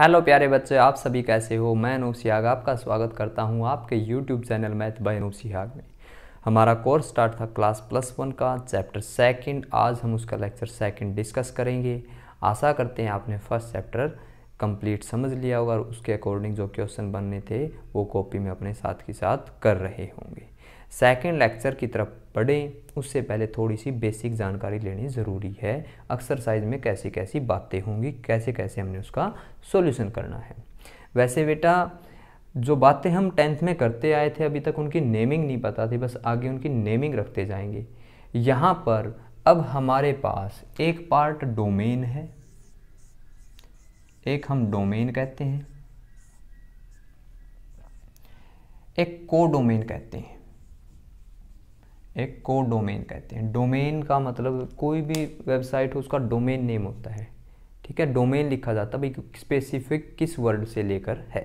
hello प्यारे बच्चे आप सभी कैसे हो मैं अनूप सिहाग आपका स्वागत करता हूं आपके YouTube channel math by Anoop Sihag में हमारा कोर्स स्टार्ट था क्लास प्लस वन का चैप्टर सेकंड आज हम उसका लेक्चर सेकंड डिस्कस करेंगे आशा करते हैं आपने फर्स्ट चैप्टर कंप्लीट समझ लिया होगा और उसके अकॉर्डिंग जो क्वेश्चन बनने थे वो कॉपी में अपने साथ के साथ कर रहे होंगे सेकेंड लेक्चर की तरफ पढ़ें उससे पहले थोड़ी सी बेसिक जानकारी लेनी ज़रूरी है एक्सरसाइज में कैसी कैसी बातें होंगी कैसे कैसे हमने उसका सोल्यूशन करना है वैसे बेटा जो बातें हम टेंथ में करते आए थे अभी तक उनकी नेमिंग नहीं पता थी बस आगे उनकी नेमिंग रखते जाएंगे यहाँ पर अब हमारे पास एक पार्ट डोमेन है एक हम डोमेन कहते हैं एक को डोमेन कहते हैं एक को डोमेन कहते हैं डोमेन का मतलब कोई भी वेबसाइट हो उसका डोमेन नेम होता है ठीक है डोमेन लिखा जाता है भाई स्पेसिफिक किस वर्ड से लेकर है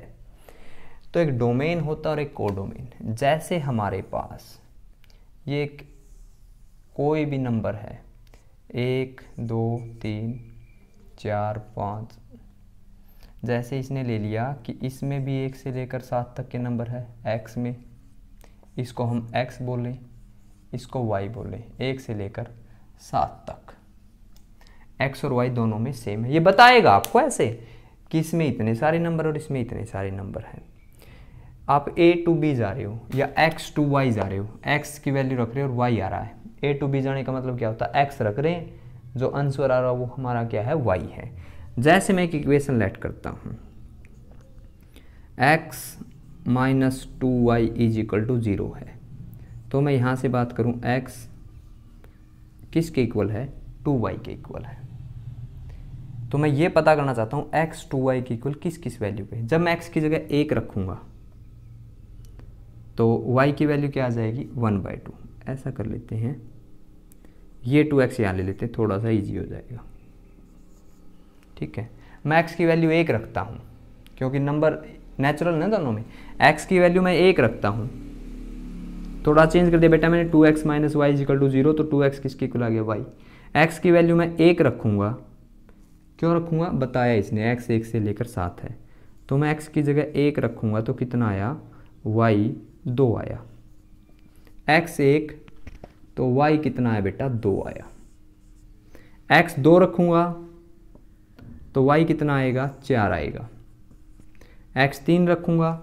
तो एक डोमेन होता है और एक को डोमेन जैसे हमारे पास ये एक कोई भी नंबर है एक दो तीन चार पाँच जैसे इसने ले लिया कि इसमें भी एक से लेकर सात तक के नंबर है एक्स में इसको हम एक्स बोलें इसको वाई बोले एक से लेकर सात तक एक्स और वाई दोनों में सेम है ये बताएगा आपको ऐसे कि इसमें इतने सारे नंबर और इसमें इतने सारे नंबर हैं आप ए टू बी जा रहे हो या एक्स टू वाई जा रहे हो एक्स की वैल्यू रख रहे हो और वाई आ रहा है ए टू बी जाने का मतलब क्या होता है एक्स रख रहे हैं जो आंसर आ रहा है वो हमारा क्या है वाई है जैसे मैं एक इक्वेशन लेट करता हूँ x minus two y is equal to zero है तो मैं यहाँ से बात करूँ x किसके इक्वल है टू वाई के इक्वल है तो मैं ये पता करना चाहता हूँ x टू वाई के इक्वल किस किस वैल्यू पे जब मैं x की जगह एक रखूँगा तो y की वैल्यू क्या आ जाएगी वन बाई टू ऐसा कर लेते हैं ये टू एक्स यहाँ ले लेते हैं थोड़ा सा ईजी हो जाएगा ठीक है मैं एक्स की वैल्यू एक रखता हूँ क्योंकि नंबर नेचुरल ना दोनों में एक्स की वैल्यू मैं एक रखता हूँ थोड़ा चेंज कर दिया बेटा मैंने two x minus Y is equal two zero तो टू एक्स किसके को आ गया वाई एक्स की वैल्यू मैं एक रखूँगा क्यों रखूँगा बताया इसने एक्स एक से लेकर सात है तो मैं एक्स की जगह एक रखूँगा तो कितना आया वाई दो आया एक्स एक तो वाई कितना आया बेटा दो आया एक्स दो रखूँगा तो वाई कितना आएगा चार आएगा एक्स तीन रखूँगा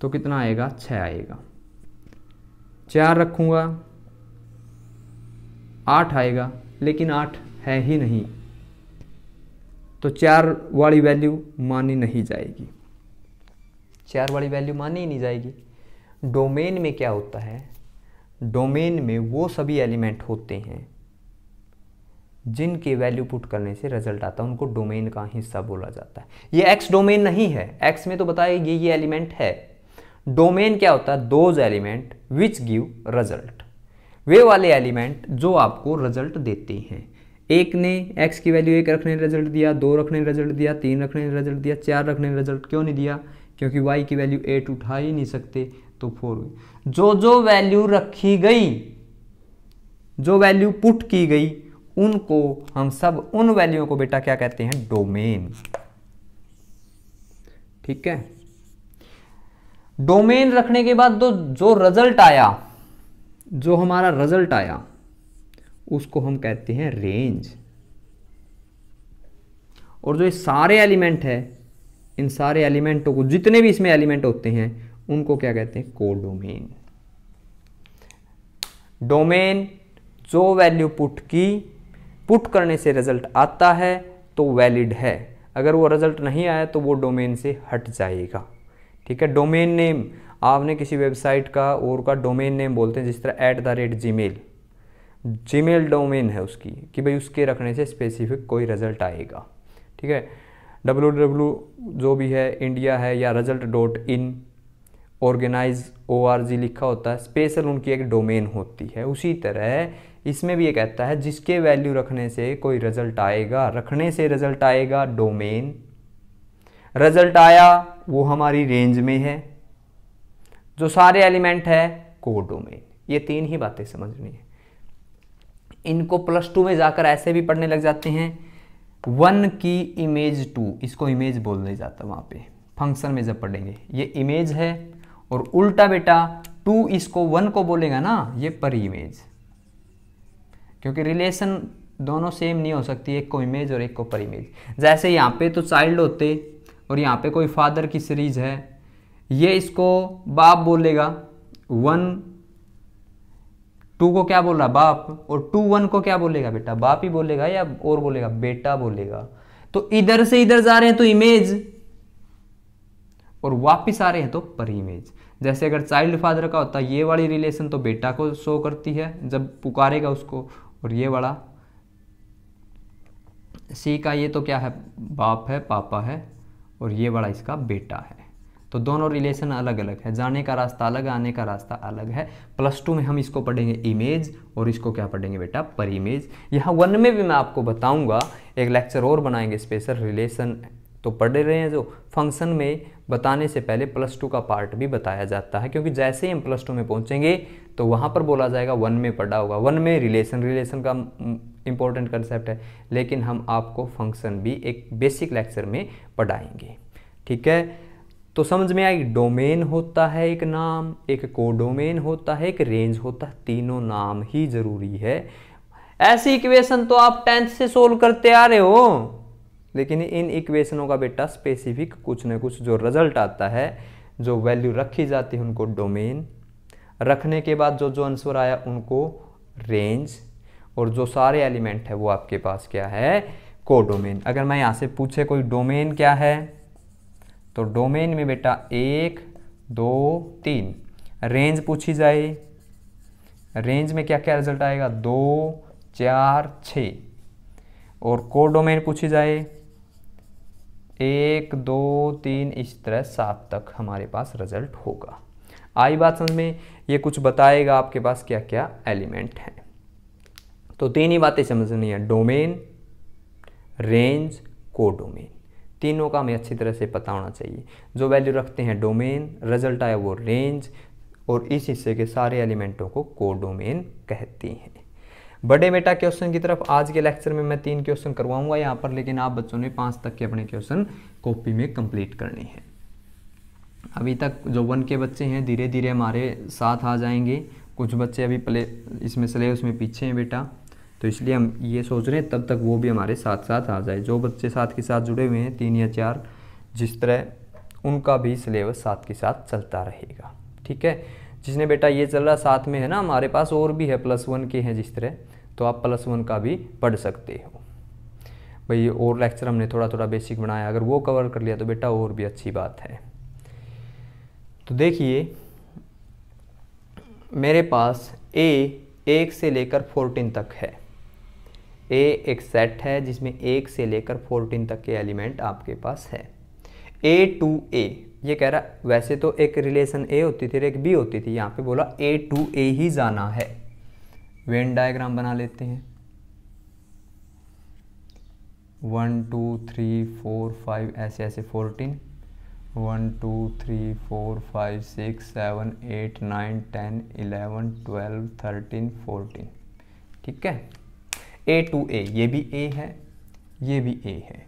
तो कितना आएगा छः आएगा चार रखूँगा आठ आएगा लेकिन आठ है ही नहीं तो चार वाली वैल्यू मानी नहीं जाएगी चार वाली वैल्यू मानी ही नहीं जाएगी डोमेन में क्या होता है डोमेन में वो सभी एलिमेंट होते हैं जिनके वैल्यू पुट करने से रिजल्ट आता है उनको डोमेन का हिस्सा बोला जाता है ये एक्स डोमेन नहीं है एक्स में तो बताया ये ये एलिमेंट है डोमेन क्या होता है those element which give result वे वाले एलिमेंट जो आपको रिजल्ट देते हैं एक ने एक्स की वैल्यू एक रखने रिजल्ट दिया दो रखने रिजल्ट दिया तीन रखने रिजल्ट दिया चार रखने रिजल्ट क्यों नहीं दिया क्योंकि वाई की वैल्यू एट उठा ही नहीं सकते तो फोर हुई जो जो वैल्यू रखी गई जो वैल्यू पुट की गई उनको हम सब उन वैल्यूओं को बेटा क्या कहते हैं डोमेन ठीक है डोमेन रखने के बाद दो जो रिजल्ट आया जो हमारा रिजल्ट आया उसको हम कहते हैं रेंज और जो ये सारे एलिमेंट है इन सारे एलिमेंटों को जितने भी इसमें एलिमेंट होते हैं उनको क्या कहते हैं को डोमेन डोमेन जो वैल्यू पुट की पुट करने से रिजल्ट आता है तो वैलिड है अगर वो रिजल्ट नहीं आया तो वो डोमेन से हट जाएगा ठीक है डोमेन नेम आपने किसी वेबसाइट का और का डोमेन नेम बोलते हैं जिस तरह at the rate gmail gmail domain है उसकी कि भाई उसके रखने से स्पेसिफिक कोई रिजल्ट आएगा ठीक है डब्लू डब्ल्यू जो भी है इंडिया है या result dot in organise O R G लिखा होता है स्पेशल उनकी एक डोमेन होती है उसी तरह इसमें भी ये कहता है जिसके वैल्यू रखने से कोई रिजल्ट आएगा रखने से रिजल्ट आएगा डोमेन रिजल्ट आया वो हमारी रेंज में है जो सारे एलिमेंट है कोडोमेन ये तीन ही बातें समझनी है इनको प्लस टू में जाकर ऐसे भी पढ़ने लग जाते हैं वन की इमेज टू इसको इमेज बोल नहीं जाता वहां पे फंक्शन में जब पढ़ेंगे ये इमेज है और उल्टा बेटा टू इसको वन को बोलेगा ना ये पर इमेज क्योंकि रिलेशन दोनों सेम नहीं हो सकती एक को इमेज और एक को पर इमेज जैसे यहां पे तो चाइल्ड होते और यहाँ पे कोई फादर की सीरीज है ये इसको बाप बोलेगा वन टू को क्या बोल रहा बाप और टू वन को क्या बोलेगा बेटा बाप ही बोलेगा या और बोलेगा बेटा बोलेगा तो इधर से इधर जा रहे हैं तो इमेज और वापिस आ रहे हैं तो पर इमेज जैसे अगर चाइल्ड फादर का होता है ये वाली रिलेशन तो बेटा को शो करती है जब पुकारेगा उसको और ये वाला सी का ये तो क्या है बाप है पापा है और ये वाला इसका बेटा है तो दोनों रिलेशन अलग अलग है जाने का रास्ता अलग आने का रास्ता अलग है प्लस टू में हम इसको पढ़ेंगे इमेज और इसको क्या पढ़ेंगे बेटा पर इमेज यहाँ वन में भी मैं आपको बताऊंगा एक लेक्चर और बनाएंगे स्पेशल रिलेशन तो पढ़ रहे हैं जो फंक्शन में बताने से पहले प्लस टू का पार्ट भी बताया जाता है क्योंकि जैसे ही हम प्लस टू में पहुंचेंगे तो वहाँ पर बोला जाएगा वन में पढ़ा होगा वन में रिलेशन रिलेशन का इम्पोर्टेंट कंसेप्ट है लेकिन हम आपको फंक्शन भी एक बेसिक लेक्चर में पढ़ाएंगे ठीक है तो समझ में आई डोमेन होता है एक नाम एक कोडोमेन होता है एक रेंज होता है तीनों नाम ही जरूरी है ऐसी इक्वेशन तो आप टेंथ से सोल्व करते आ रहे हो लेकिन इन इक्वेशनों का बेटा स्पेसिफिक कुछ ना कुछ जो रिजल्ट आता है जो वैल्यू रखी जाती है उनको डोमेन रखने के बाद जो जो आंसर आया उनको रेंज और जो सारे एलिमेंट है वो आपके पास क्या है को डोमेन अगर मैं यहाँ से पूछे कोई डोमेन क्या है तो डोमेन में बेटा एक दो तीन रेंज पूछी जाए रेंज में क्या क्या रिजल्ट आएगा दो चार छ और को डोमेन पूछी जाए एक दो तीन इस तरह सात तक हमारे पास रिजल्ट होगा आई बात समझ में ये कुछ बताएगा आपके पास क्या क्या एलिमेंट हैं तो तीन ही बातें समझनी है डोमेन रेंज को डोमेन तीनों का हमें अच्छी तरह से पता होना चाहिए जो वैल्यू रखते हैं डोमेन रिजल्ट आया वो रेंज और इस हिस्से के सारे एलिमेंटों को को डोमेन कहते हैं बड़े मेटा क्वेश्चन की तरफ आज के लेक्चर में मैं तीन क्वेश्चन करवाऊंगा यहाँ पर लेकिन आप बच्चों ने पाँच तक के अपने क्वेश्चन कॉपी में कंप्लीट करने हैं अभी तक जो वन के बच्चे हैं धीरे धीरे हमारे साथ आ जाएंगे कुछ बच्चे अभी प्ले इसमें सिलेबस में पीछे हैं बेटा तो इसलिए हम ये सोच रहे हैं तब तक वो भी हमारे साथ साथ आ जाए जो बच्चे साथ के साथ जुड़े हुए हैं तीन या चार जिस तरह उनका भी सिलेबस साथ के साथ चलता रहेगा ठीक है जिसने बेटा ये चल रहा साथ में है ना हमारे पास और भी है प्लस वन के हैं जिस तरह तो आप प्लस वन का भी पढ़ सकते हो भाई और लेक्चर हमने थोड़ा थोड़ा बेसिक बनाया अगर वो कवर कर लिया तो बेटा और भी अच्छी बात है तो देखिए मेरे पास ए एक से लेकर फोर्टीन तक है ए एक सेट है जिसमें एक से लेकर फोर्टीन तक के एलिमेंट आपके पास है ए टू ए ये कह रहा वैसे तो एक रिलेशन ए होती थी और एक बी होती थी यहाँ पे बोला ए टू ए ही जाना है वेन डायग्राम बना लेते हैं one two three four five ऐसे ऐसे fourteen one two three four five six seven eight nine ten eleven twelve thirteen fourteen ठीक है ए टू ए ये भी ए है ये भी ए है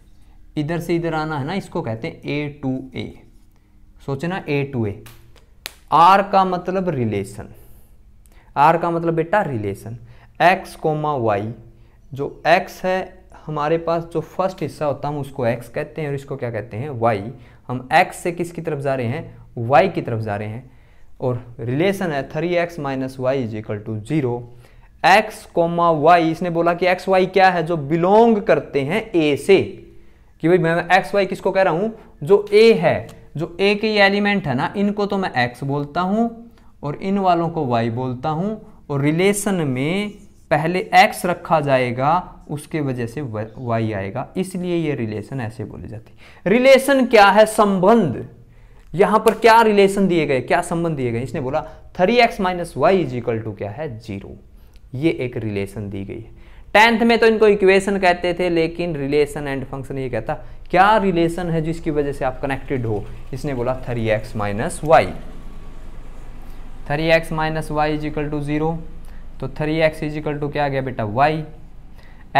इधर से इधर आना है ना इसको कहते हैं ए टू ए सोचना ए टू ए आर का मतलब रिलेशन आर का मतलब बेटा रिलेशन एक्स कोमा वाई जो एक्स है हमारे पास जो फर्स्ट हिस्सा होता है हम उसको एक्स कहते हैं और इसको क्या कहते हैं वाई हम एक्स से किसकी तरफ जा रहे हैं वाई की तरफ जा रहे हैं और रिलेशन है three X minus Y is equal to zero X comma Y इसने बोला कि एक्स वाई क्या है जो बिलोंग करते हैं ए से कि भाई मैं एक्स वाई किसको कह रहा हूं जो ए है जो ए के ये एलिमेंट है ना इनको तो मैं एक्स बोलता हूं और इन वालों को वाई बोलता हूं और रिलेशन में पहले एक्स रखा जाएगा उसके वजह से वाई आएगा इसलिए ये रिलेशन ऐसे बोली जाती रिलेशन क्या है संबंध यहां पर क्या रिलेशन दिए गए क्या संबंध दिए गए इसने बोला three X minus Y is equal to क्या है जीरो ये एक रिलेशन दी गई है टेंथ में तो इनको इक्वेशन कहते थे लेकिन रिलेशन एंड फंक्शन ये कहता क्या रिलेशन है जिसकी वजह से आप कनेक्टेड हो इसने बोला three X minus Y three X minus Y is equal to zero तो थ्री एक्स इजिकल टू क्या आ गया बेटा वाई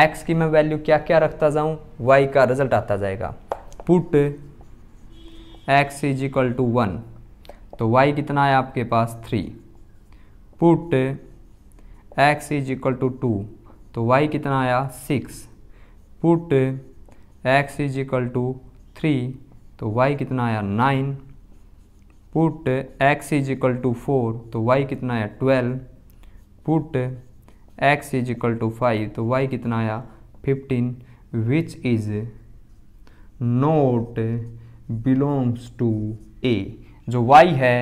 एक्स की मैं वैल्यू क्या क्या रखता जाऊं वाई का रिजल्ट आता जाएगा put X is equal to one तो वाई कितना है आपके पास three put x is equal to two तो y कितना आया six put x is equal to three तो y कितना आया nine put x is equal to four तो y कितना आया twelve put x is equal to five तो y कितना आया fifteen which is not belongs to A जो y है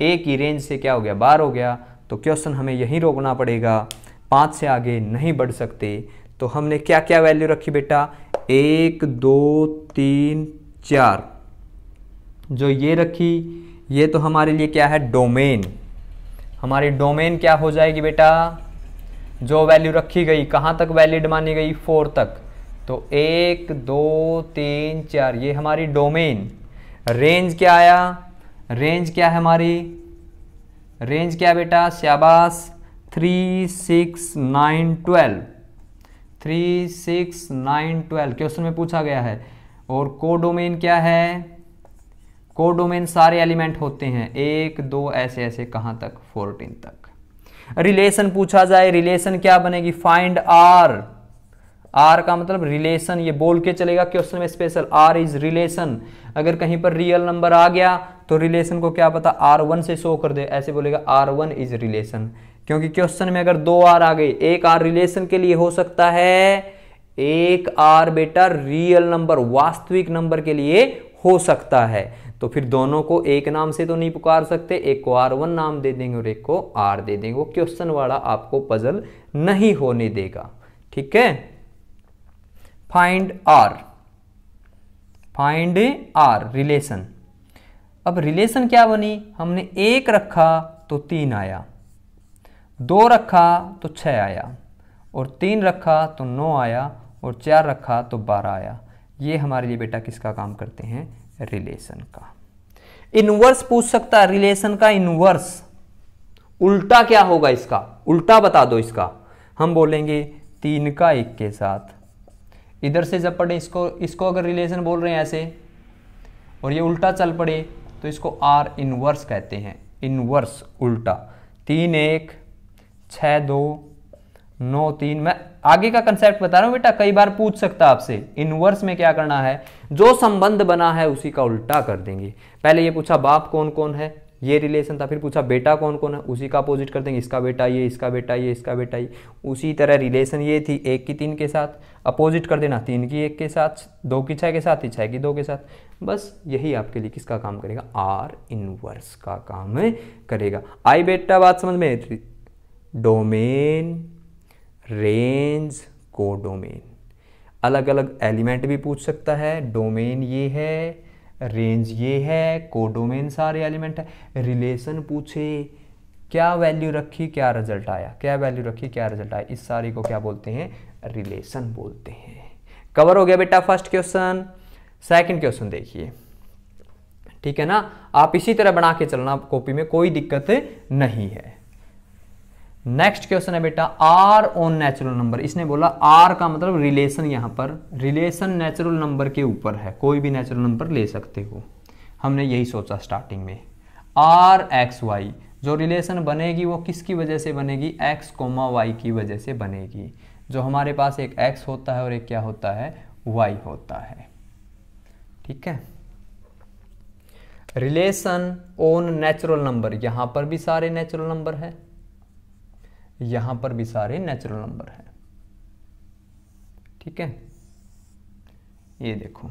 ए की रेंज से क्या हो गया बार हो गया तो क्वेश्चन हमें यहीं रोकना पड़ेगा पाँच से आगे नहीं बढ़ सकते तो हमने क्या क्या वैल्यू रखी बेटा एक दो तीन चार जो ये रखी ये तो हमारे लिए क्या है डोमेन हमारी डोमेन क्या हो जाएगी बेटा जो वैल्यू रखी गई कहाँ तक वैलिड मानी गई फोर तक तो एक दो तीन चार ये हमारी डोमेन रेंज क्या आया रेंज क्या है हमारी रेंज क्या बेटा श्याबास three six nine twelve three six nine twelve question में पूछा गया है और कोडोमेन क्या है कोडोमेन सारे एलिमेंट होते हैं एक दो ऐसे ऐसे कहाँ तक फोर्टीन तक रिलेशन पूछा जाए रिलेशन क्या बनेगी फाइंड आर आर का मतलब रिलेशन ये बोल के चलेगा क्वेश्चन में स्पेशल आर इज रिलेशन अगर कहीं पर रियल नंबर आ गया तो रिलेशन को क्या पता आर वन से शो कर दे ऐसे बोलेगा आर वन इज रिलेशन क्योंकि क्वेश्चन में अगर दो आर आ गए एक आर रिलेशन के लिए हो सकता है एक आर बेटा रियल नंबर वास्तविक नंबर के लिए हो सकता है तो फिर दोनों को एक नाम से तो नहीं पुकार सकते एक को आर वन नाम दे देंगे और एक को आर दे देंगे वो क्वेश्चन वाला आपको पजल नहीं होने देगा ठीक है find R find R relation अब रिलेशन क्या बनी हमने एक रखा तो तीन आया दो रखा तो छ आया और तीन रखा तो नौ आया और चार रखा तो बारह आया ये हमारे लिए बेटा किसका काम करते हैं रिलेशन का इनवर्स पूछ सकता है रिलेशन का इनवर्स उल्टा क्या होगा इसका उल्टा बता दो इसका हम बोलेंगे तीन का एक के साथ इधर से जब पड़े इसको इसको अगर रिलेशन बोल रहे हैं ऐसे और ये उल्टा चल पड़े तो इसको आर इनवर्स कहते हैं इनवर्स उल्टा तीन एक छ दो नौ तीन मैं आगे का कंसेप्ट बता रहा हूं बेटा कई बार पूछ सकता आपसे इनवर्स में क्या करना है जो संबंध बना है उसी का उल्टा कर देंगे पहले ये पूछा बाप कौन कौन है ये रिलेशन था फिर पूछा बेटा कौन कौन है उसी का अपोजिट कर देंगे इसका बेटा ये इसका बेटा ये इसका बेटा ये उसी तरह रिलेशन ये थी एक की तीन के साथ अपोजिट कर देना तीन की एक के साथ दो की छः के साथ ही छः की दो के साथ बस यही आपके लिए किसका काम करेगा आर इनवर्स का काम करेगा आई बेटा बात समझ में डोमेन रेंज को डोमेन अलग अलग एलिमेंट भी पूछ सकता है डोमेन ये है रेंज ये है कोडोमेन सारे एलिमेंट है रिलेशन पूछे क्या वैल्यू रखी क्या रिजल्ट आया क्या वैल्यू रखी क्या रिजल्ट आया इस सारी को क्या बोलते हैं रिलेशन बोलते हैं कवर हो गया बेटा फर्स्ट क्वेश्चन सेकंड क्वेश्चन देखिए ठीक है ना आप इसी तरह बना के चलना कॉपी में कोई दिक्कत नहीं है नेक्स्ट क्वेश्चन है बेटा आर ऑन नेचुरल नंबर इसने बोला आर का मतलब रिलेशन यहां पर रिलेशन नेचुरल नंबर के ऊपर है कोई भी नेचुरल नंबर ले सकते हो हमने यही सोचा स्टार्टिंग में आर एक्स वाई जो रिलेशन बनेगी वो किसकी वजह से बनेगी एक्स कोमा वाई की वजह से बनेगी जो हमारे पास एक एक्स होता है और एक क्या होता है वाई होता है ठीक है रिलेशन ऑन नेचुरल नंबर यहां पर भी सारे नेचुरल नंबर है यहां पर भी सारे नेचुरल नंबर हैं ठीक है ये देखो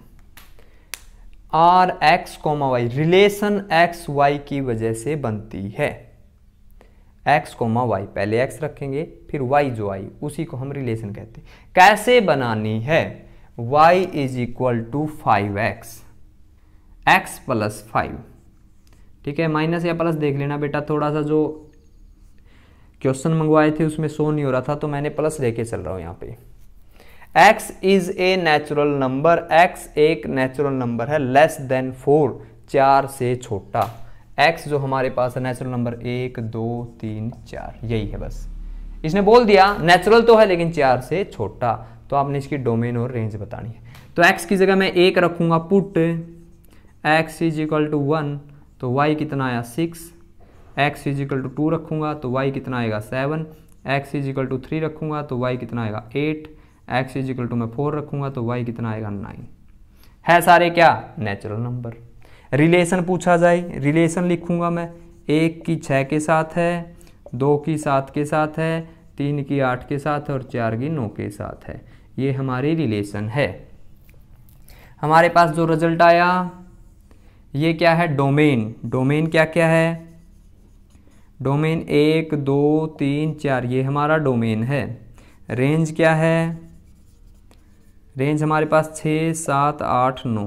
R X comma Y relation X Y की वजह से बनती है एक्स कोमा वाई पहले एक्स रखेंगे फिर वाई जो आई उसी को हम रिलेशन कहते हैं कैसे बनानी है Y is equal to five X X plus five ठीक है माइनस या प्लस देख लेना बेटा थोड़ा सा जो क्वेश्चन मंगवाए थे उसमें शो नहीं हो रहा था तो मैंने प्लस लेके चल रहा हूँ यहाँ पे x is a natural number x एक नेचुरल नंबर है लेस देन फोर चार से छोटा x जो हमारे पास है नेचुरल नंबर एक दो तीन चार यही है बस इसने बोल दिया नेचुरल तो है लेकिन चार से छोटा तो आपने इसकी डोमेन और रेंज बतानी है तो x की जगह मैं एक रखूंगा put x is equal to one तो y कितना आया six X is equal to two रखूँगा तो वाई कितना आएगा seven X is equal to three रखूँगा तो वाई कितना आएगा एट एक्स इजिकल टू मैं फोर रखूँगा तो वाई कितना आएगा नाइन है सारे क्या नेचुरल नंबर रिलेशन पूछा जाए रिलेशन लिखूँगा मैं एक की छः के साथ है दो की सात के साथ है तीन की आठ के साथ और चार की नौ के साथ है ये हमारी रिलेशन है हमारे पास जो रिजल्ट आया ये क्या है डोमेन डोमेन क्या क्या है डोमेन एक दो तीन चार ये हमारा डोमेन है रेंज क्या है रेंज हमारे पास छः सात आठ नौ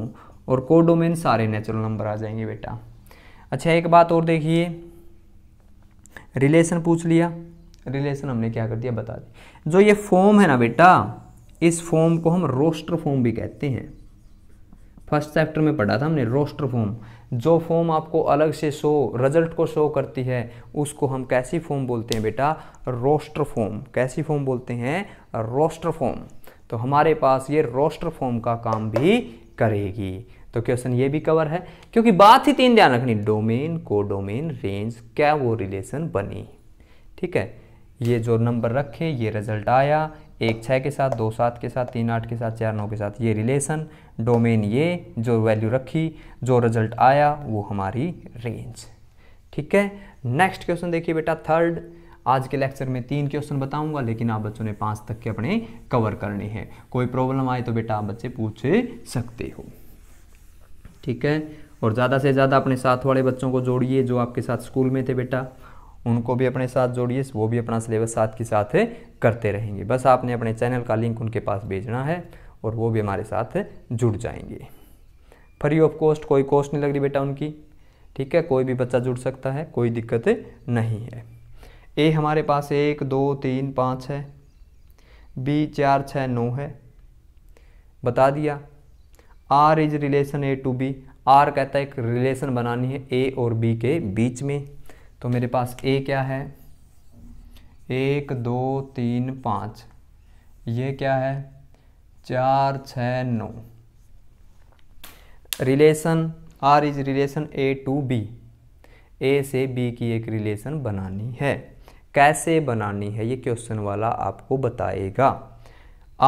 और को डोमेन सारे नेचुरल नंबर आ जाएंगे बेटा अच्छा एक बात और देखिए रिलेशन पूछ लिया रिलेशन हमने क्या कर दिया बता दी जो ये फॉर्म है ना बेटा इस फॉर्म को हम रोस्टर फॉर्म भी कहते हैं फर्स्ट चैप्टर में पढ़ा था हमने रोस्टर फॉर्म जो फॉर्म आपको अलग से शो रिजल्ट को शो करती है उसको हम कैसी फॉर्म बोलते हैं बेटा रोस्टर फॉर्म कैसी फॉर्म बोलते हैं रोस्टर फॉर्म तो हमारे पास ये रोस्टर फॉर्म का काम भी करेगी तो क्वेश्चन ये भी कवर है क्योंकि बात ही तीन ध्यान रखनी डोमेन को डोमेन रेंज क्या वो रिलेशन बनी ठीक है ये जो नंबर रखे ये रिजल्ट आया एक छः के साथ दो सात के साथ तीन आठ के साथ चार नौ के साथ ये रिलेशन डोमेन ये जो वैल्यू रखी जो रिजल्ट आया वो हमारी रेंज ठीक है नेक्स्ट क्वेश्चन देखिए बेटा थर्ड आज के लेक्चर में तीन क्वेश्चन बताऊंगा लेकिन आप बच्चों ने पांच तक के अपने कवर करने हैं कोई प्रॉब्लम आए तो बेटा आप बच्चे पूछ सकते हो ठीक है और ज़्यादा से ज़्यादा अपने साथ वाले बच्चों को जोड़िए जो आपके साथ स्कूल में थे बेटा उनको भी अपने साथ जोड़िए वो भी अपना सिलेबस साथ के साथ करते रहेंगे बस आपने अपने चैनल का लिंक उनके पास भेजना है और वो भी हमारे साथ जुड़ जाएंगे फ्री ऑफ कॉस्ट कोई कॉस्ट नहीं लग रही बेटा उनकी ठीक है कोई भी बच्चा जुड़ सकता है कोई दिक्कत नहीं है ए हमारे पास एक दो तीन पाँच है बी चार छः नौ है बता दिया R is relation A to B R कहता है एक रिलेशन बनानी है ए और बी के बीच में तो मेरे पास ए क्या है एक दो तीन पाँच ये क्या है चार छ नौ relation R is relation A to B A से बी की एक रिलेशन बनानी है कैसे बनानी है ये क्वेश्चन वाला आपको बताएगा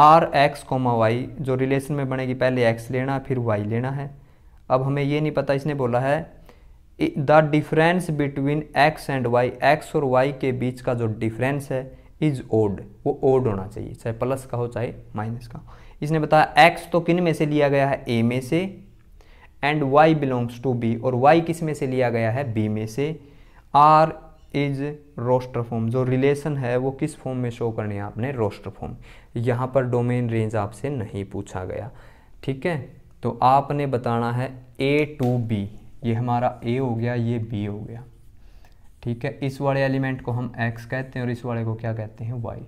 आर एक्स कोमा वाई जो रिलेशन में बनेगी पहले एक्स लेना फिर वाई लेना है अब हमें ये नहीं पता इसने बोला है the difference between X and Y X और वाई के बीच का जो डिफरेंस है इज ओड वो ओड होना चाहिए चाहे प्लस का हो चाहे माइनस का हो इसने बताया एक्स तो किन में से लिया गया है ए में से and Y belongs to B और वाई किस में से लिया गया है बी में से आर इज रोस्टर फॉर्म जो रिलेशन है वो किस फॉर्म में शो करने हैं आपने रोस्टर फॉर्म यहाँ पर डोमेन रेंज आपसे नहीं पूछा गया ठीक है तो आपने बताना है ए टू बी ये हमारा ए हो गया ये बी हो गया ठीक है इस वाले एलिमेंट को हम एक्स कहते हैं और इस वाले को क्या कहते हैं वाई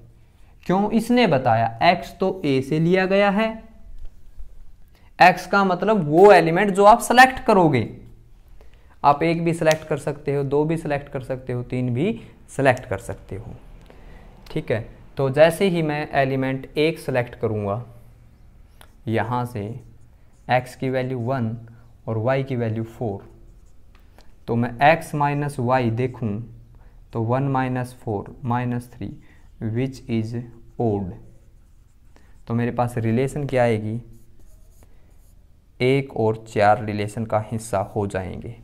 क्यों इसने बताया एक्स तो ए से लिया गया है एक्स का मतलब वो एलिमेंट जो आप सेलेक्ट करोगे आप एक भी सिलेक्ट कर सकते हो दो भी सिलेक्ट कर सकते हो तीन भी सिलेक्ट कर सकते हो ठीक है तो जैसे ही मैं एलिमेंट एक सेलेक्ट करूंगा यहां से एक्स की वैल्यू वन और y की वैल्यू फोर तो मैं x माइनस वाई देखूँ तो one minus four minus three which is odd तो मेरे पास रिलेशन क्या आएगी एक और चार रिलेशन का हिस्सा हो जाएंगे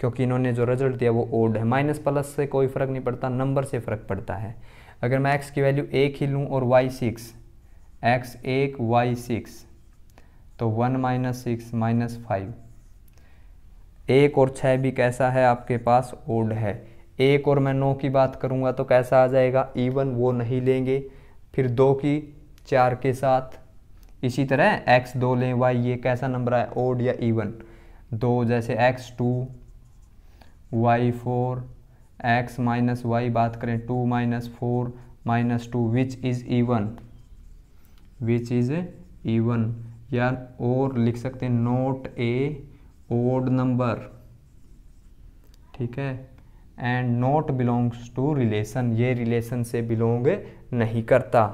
क्योंकि इन्होंने जो रिजल्ट दिया वो ओड है माइनस प्लस से कोई फ़र्क नहीं पड़ता नंबर से फ़र्क पड़ता है अगर मैं एक्स की वैल्यू एक ही लूँ और वाई सिक्स एक्स एक वाई सिक्स तो one minus six minus five एक और छः भी कैसा है आपके पास ओड है एक और मैं नौ की बात करूँगा तो कैसा आ जाएगा इवन वो नहीं लेंगे फिर दो की चार के साथ इसी तरह एक्स दो लें वाई ये कैसा नंबर है ओड या इवन दो जैसे X two Y four X minus Y बात करें two minus four minus two which is even which is even या और लिख सकते हैं नोट ए ओड नंबर ठीक है and not belongs to relation ये रिलेशन से बिलोंग नहीं करता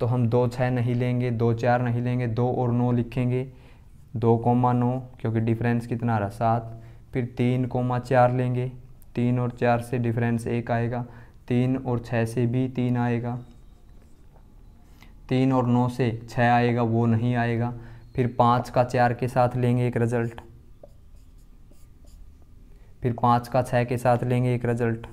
तो हम दो छः नहीं लेंगे दो चार नहीं लेंगे दो और नौ लिखेंगे दो कोमा नौ क्योंकि डिफरेंस कितना रहा सात फिर तीन कोमा चार लेंगे तीन और चार से डिफरेंस एक आएगा तीन और छः से भी तीन आएगा तीन और नौ से छः आएगा वो नहीं आएगा फिर पाँच का चार के साथ लेंगे एक रिज़ल्ट फिर पाँच का छः के साथ लेंगे एक रिजल्ट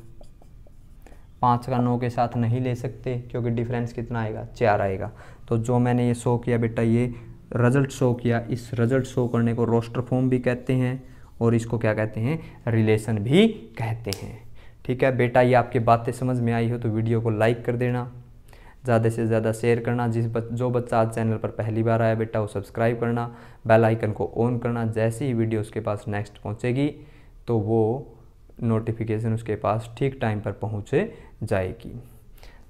पाँच का नौ के साथ नहीं ले सकते क्योंकि डिफरेंस कितना आएगा चार आएगा तो जो मैंने ये शो किया बेटा ये रिजल्ट शो किया इस रिजल्ट शो करने को रोस्टर फॉर्म भी कहते हैं और इसको क्या कहते हैं रिलेशन भी कहते हैं ठीक है बेटा ये आपकी बातें समझ में आई हो तो वीडियो को लाइक कर देना ज़्यादा से ज़्यादा शेयर करना जिस बच, जो बच्चा आज चैनल पर पहली बार आया बेटा वो सब्सक्राइब करना बेल आइकन को ऑन करना जैसे ही वीडियो उसके पास नेक्स्ट पहुँचेगी तो वो नोटिफिकेशन उसके पास ठीक टाइम पर पहुँचे जाएगी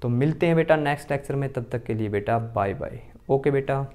तो मिलते हैं बेटा नेक्स्ट लेक्चर में तब तक के लिए बेटा बाय बाय ओके बेटा